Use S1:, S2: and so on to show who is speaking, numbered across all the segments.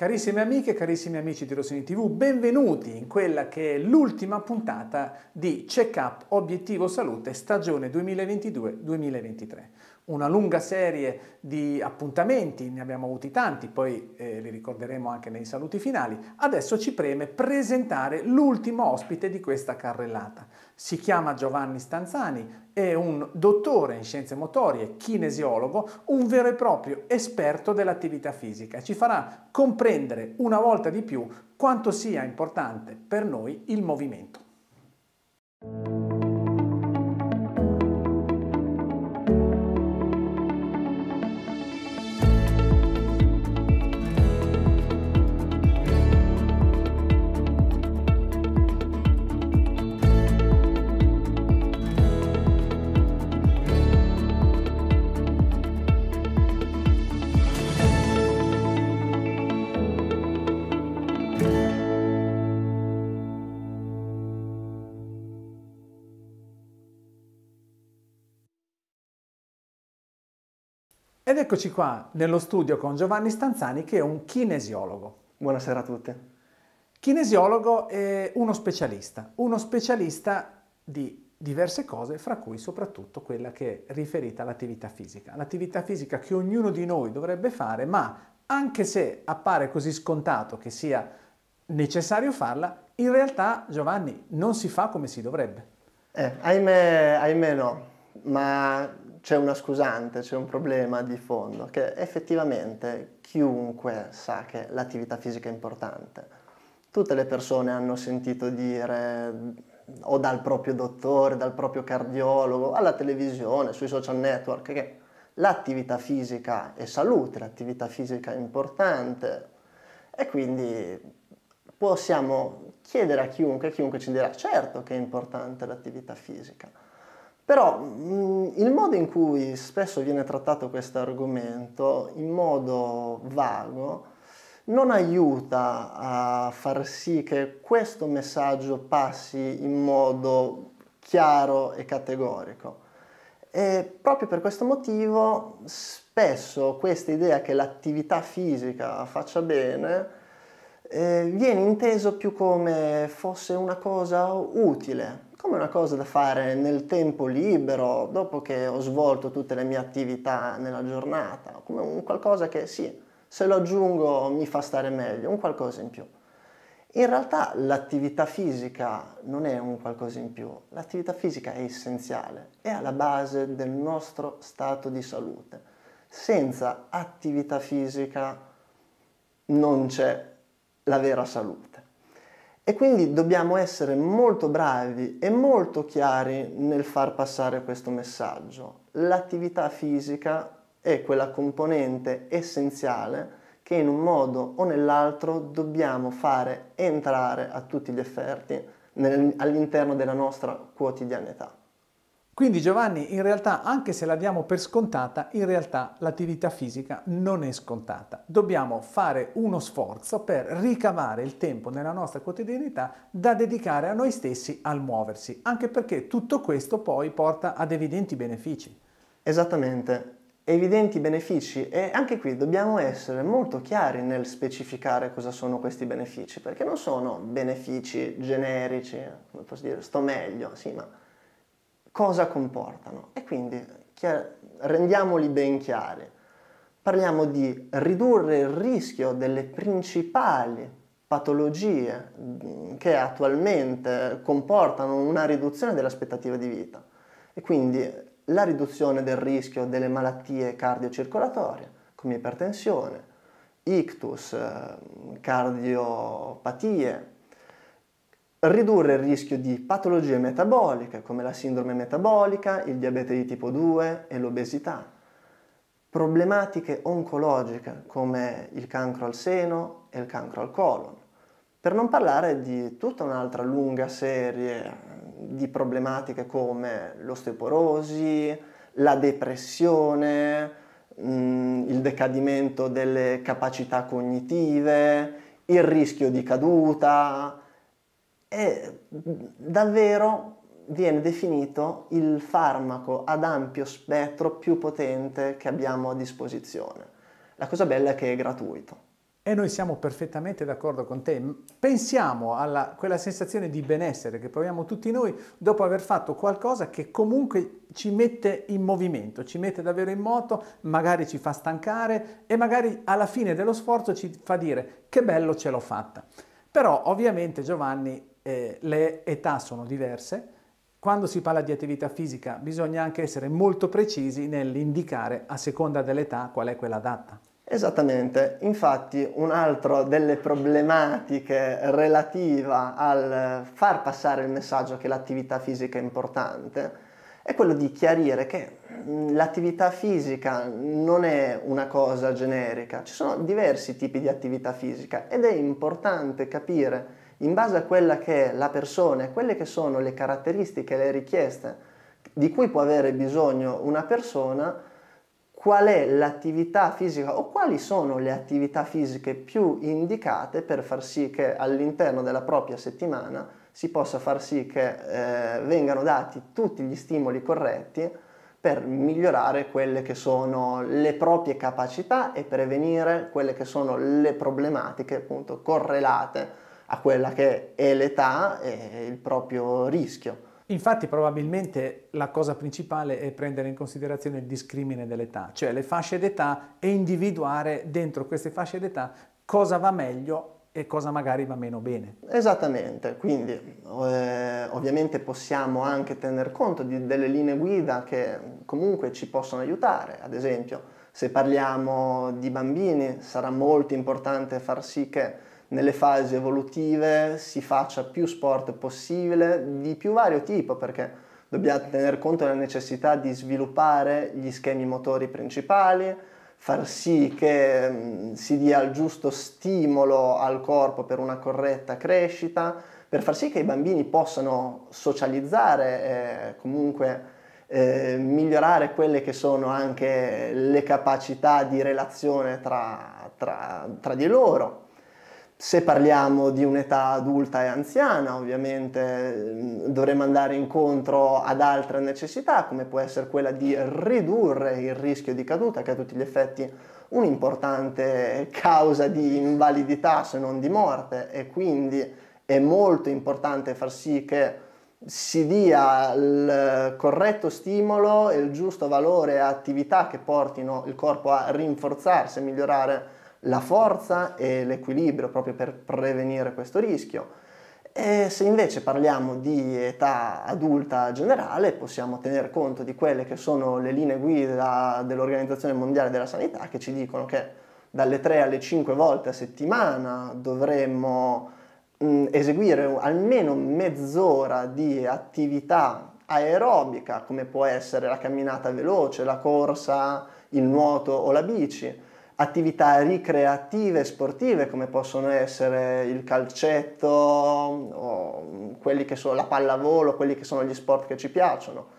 S1: Carissime amiche, carissimi amici di Rossini TV, benvenuti in quella che è l'ultima puntata di Check Up Obiettivo Salute stagione 2022-2023. Una lunga serie di appuntamenti, ne abbiamo avuti tanti, poi eh, li ricorderemo anche nei saluti finali. Adesso ci preme presentare l'ultimo ospite di questa carrellata. Si chiama Giovanni Stanzani, è un dottore in scienze motorie, kinesiologo, un vero e proprio esperto dell'attività fisica e ci farà comprendere una volta di più quanto sia importante per noi il movimento. Ed eccoci qua nello studio con Giovanni Stanzani che è un kinesiologo. Buonasera a tutti. Kinesiologo è uno specialista, uno specialista di diverse cose, fra cui soprattutto quella che è riferita all'attività fisica. L'attività fisica che ognuno di noi dovrebbe fare, ma anche se appare così scontato che sia necessario farla, in realtà Giovanni non si fa come si dovrebbe.
S2: Eh, ahimè, ahimè no ma c'è una scusante, c'è un problema di fondo, che effettivamente chiunque sa che l'attività fisica è importante. Tutte le persone hanno sentito dire o dal proprio dottore, dal proprio cardiologo, alla televisione, sui social network, che l'attività fisica è salute, l'attività fisica è importante e quindi possiamo chiedere a chiunque, chiunque ci dirà certo che è importante l'attività fisica però mh, mm, il modo in cui spesso viene trattato questo argomento, in modo vago, non aiuta a far sì che questo messaggio passi in modo chiaro e categorico. E proprio per questo motivo spesso questa idea che l'attività fisica faccia bene eh, viene inteso più come fosse una cosa utile, come una cosa da fare nel tempo libero, dopo che ho svolto tutte le mie attività nella giornata, come un qualcosa che sì, se lo aggiungo mi fa stare meglio, un qualcosa in più. In realtà l'attività fisica non è un qualcosa in più, l'attività fisica è essenziale, è alla base del nostro stato di salute. Senza attività fisica non c'è la vera salute. E quindi dobbiamo essere molto bravi e molto chiari nel far passare questo messaggio. L'attività fisica è quella componente essenziale che in un modo o nell'altro dobbiamo fare entrare a tutti gli effetti all'interno della nostra quotidianità. Quindi Giovanni, in realtà, anche se la diamo
S1: per scontata, in realtà l'attività fisica non è scontata. Dobbiamo fare uno sforzo per ricavare il tempo nella nostra quotidianità da dedicare a noi stessi
S2: al muoversi, anche perché tutto questo poi porta ad evidenti benefici. Esattamente, evidenti benefici e anche qui dobbiamo essere molto chiari nel specificare cosa sono questi benefici, perché non sono benefici generici, eh, come posso dire, sto meglio, sì, ma cosa comportano. E quindi chiar- rendiamoli ben chiari. Parliamo di ridurre il rischio delle principali patologie che attualmente comportano una riduzione dell'aspettativa di vita e quindi la riduzione del rischio delle malattie cardiocircolatorie come ipertensione, ictus, ehm, cardiopatie, ridurre il rischio di patologie metaboliche come la sindrome metabolica, il diabete di tipo 2 e l'obesità, problematiche oncologiche come il cancro al seno e il cancro al colon, per non parlare di tutta un'altra lunga serie di problematiche come l'osteoporosi, la depressione, mm, il decadimento delle capacità cognitive, il rischio di caduta, e davvero viene definito il farmaco ad ampio spettro più potente che abbiamo a disposizione. La cosa bella è che è gratuito. E
S1: noi siamo perfettamente d'accordo con te. Pensiamo a quella sensazione di benessere che proviamo tutti noi dopo aver fatto qualcosa che comunque ci mette in movimento, ci mette davvero in moto, magari ci fa stancare e magari alla fine dello sforzo ci fa dire che bello ce l'ho fatta. Però ovviamente Giovanni eh, le età sono diverse. Quando si parla di attività fisica bisogna anche essere molto precisi nell'indicare a seconda dell'età qual è quella adatta.
S2: Esattamente, infatti un'altra delle problematiche relativa al far passare il messaggio che l'attività fisica è importante è quello di chiarire che mm, l'attività fisica non è una cosa generica, ci sono diversi tipi di attività fisica ed è importante capire in base a quella che è la persona e quelle che sono le caratteristiche, le richieste di cui può avere bisogno una persona, qual è l'attività fisica o quali sono le attività fisiche più indicate per far sì che all'interno della propria settimana si possa far sì che eh, vengano dati tutti gli stimoli corretti per migliorare quelle che sono le proprie capacità e prevenire quelle che sono le problematiche appunto correlate a quella che è l'età e il proprio rischio.
S1: Infatti probabilmente la cosa principale è prendere in considerazione il discrimine dell'età, cioè le fasce d'età e individuare dentro queste fasce d'età cosa va meglio e cosa magari va meno bene.
S2: Esattamente, quindi eh, ovviamente possiamo anche tener conto di delle linee guida che comunque ci possono aiutare, ad esempio se parliamo di bambini sarà molto importante far sì che nelle fasi evolutive si faccia più sport possibile di più vario tipo perché dobbiamo tener conto della necessità di sviluppare gli schemi motori principali, far sì che mm, si dia il giusto stimolo al corpo per una corretta crescita, per far sì che i bambini possano socializzare e comunque eh, migliorare quelle che sono anche le capacità di relazione tra, tra, tra di loro. Se parliamo di un'età adulta e anziana, ovviamente mm, dovremo andare incontro ad altre necessità, come può essere quella di ridurre il rischio di caduta, che a tutti gli effetti è un'importante causa di invalidità se non di morte e quindi è molto importante far sì che si dia il corretto stimolo e il giusto valore a attività che portino il corpo a rinforzarsi e migliorare la forza e l'equilibrio proprio per prevenire questo rischio. E se invece parliamo di età adulta generale possiamo tener conto di quelle che sono le linee guida dell'Organizzazione Mondiale della Sanità che ci dicono che dalle 3 alle 5 volte a settimana dovremmo mh, eseguire almeno mezz'ora di attività aerobica come può essere la camminata veloce, la corsa, il nuoto o la bici attività ricreative sportive come possono essere il calcetto o quelli che sono la pallavolo, quelli che sono gli sport che ci piacciono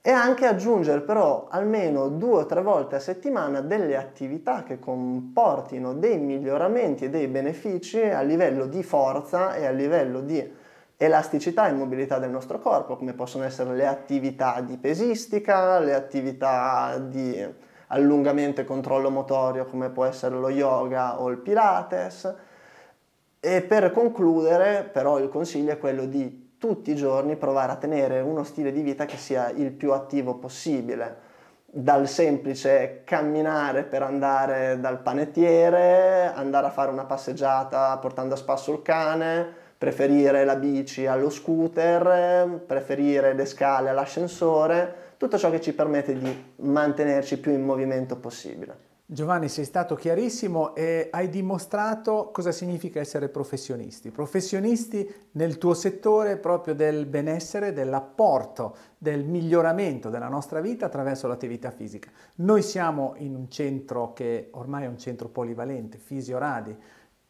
S2: e anche aggiungere però almeno due o tre volte a settimana delle attività che comportino dei miglioramenti e dei benefici a livello di forza e a livello di elasticità e mobilità del nostro corpo come possono essere le attività di pesistica, le attività di allungamento e controllo motorio come può essere lo yoga o il pilates. E per concludere però il consiglio è quello di tutti i giorni provare a tenere uno stile di vita che sia il più attivo possibile, dal semplice camminare per andare dal panettiere, andare a fare una passeggiata portando a spasso il cane, preferire la bici allo scooter, preferire le scale all'ascensore tutto ciò che ci permette di mantenerci più in movimento possibile.
S1: Giovanni, sei stato chiarissimo e hai dimostrato cosa significa essere professionisti. Professionisti nel tuo settore proprio del benessere, dell'apporto, del miglioramento della nostra vita attraverso l'attività fisica. Noi siamo in un centro che ormai è un centro polivalente, Fisioradi,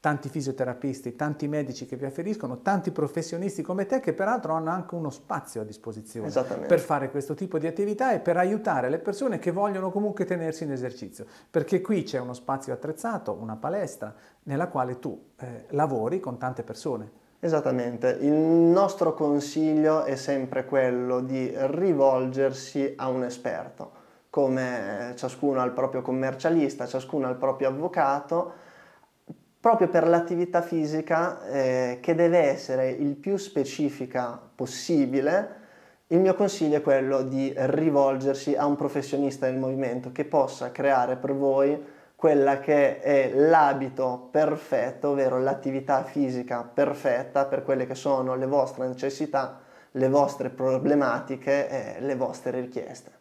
S1: tanti fisioterapisti, tanti medici che vi afferiscono, tanti professionisti come te che peraltro hanno anche uno spazio a disposizione per fare questo tipo di attività e per aiutare le persone che vogliono comunque tenersi in esercizio, perché qui c'è uno spazio attrezzato, una palestra nella
S2: quale tu eh, lavori con tante persone. Esattamente, il nostro consiglio è sempre quello di rivolgersi a un esperto, come eh, ciascuno al proprio commercialista, ciascuno al proprio avvocato, proprio per l'attività fisica eh, che deve essere il più specifica possibile, il mio consiglio è quello di rivolgersi a un professionista del movimento che possa creare per voi quella che è l'abito perfetto, ovvero l'attività fisica perfetta per quelle che sono le vostre necessità, le vostre problematiche e le vostre richieste.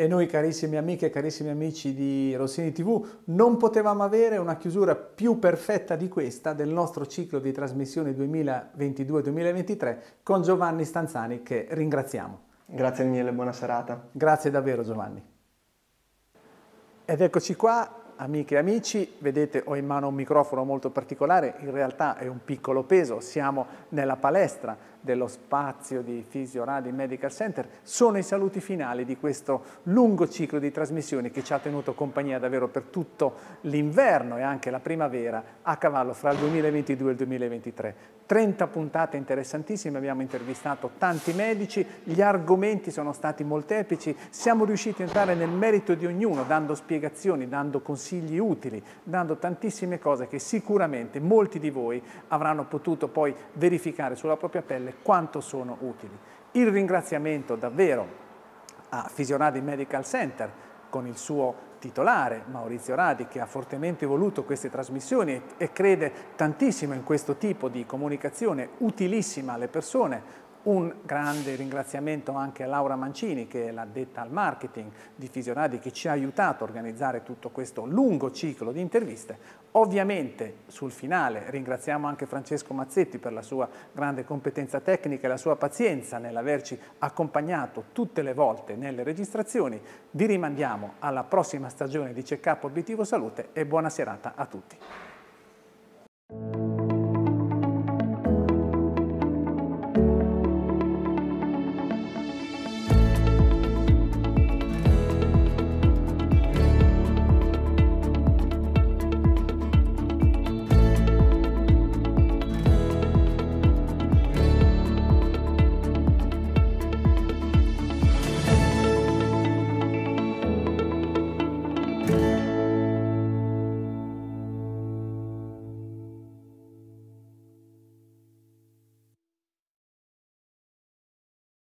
S1: E noi carissime amiche e carissimi amici di Rossini TV non potevamo avere una chiusura più perfetta di questa del nostro ciclo di trasmissione 2022-2023 con Giovanni Stanzani che ringraziamo. Grazie mille, buona serata. Grazie davvero Giovanni. Ed eccoci qua, amiche e amici, vedete ho in mano un microfono molto particolare, in realtà è un piccolo peso, siamo nella palestra dello spazio di Fisio Radi Medical Center sono i saluti finali di questo lungo ciclo di trasmissioni che ci ha tenuto compagnia davvero per tutto l'inverno e anche la primavera a cavallo fra il 2022 e il 2023. 30 puntate interessantissime, abbiamo intervistato tanti medici, gli argomenti sono stati molteplici, siamo riusciti a entrare nel merito di ognuno dando spiegazioni, dando consigli utili, dando tantissime cose che sicuramente molti di voi avranno potuto poi verificare sulla propria pelle dirle quanto sono utili. Il ringraziamento davvero a Fisionadi Medical Center con il suo titolare Maurizio Radi che ha fortemente voluto queste trasmissioni e crede tantissimo in questo tipo di comunicazione utilissima alle persone un grande ringraziamento anche a Laura Mancini, che è l'addetta al marketing di Fisionadi, che ci ha aiutato a organizzare tutto questo lungo ciclo di interviste. Ovviamente sul finale ringraziamo anche Francesco Mazzetti per la sua grande competenza tecnica e la sua pazienza nell'averci accompagnato tutte le volte nelle registrazioni. Vi rimandiamo alla prossima stagione di Check Up Obiettivo Salute e buona serata a tutti.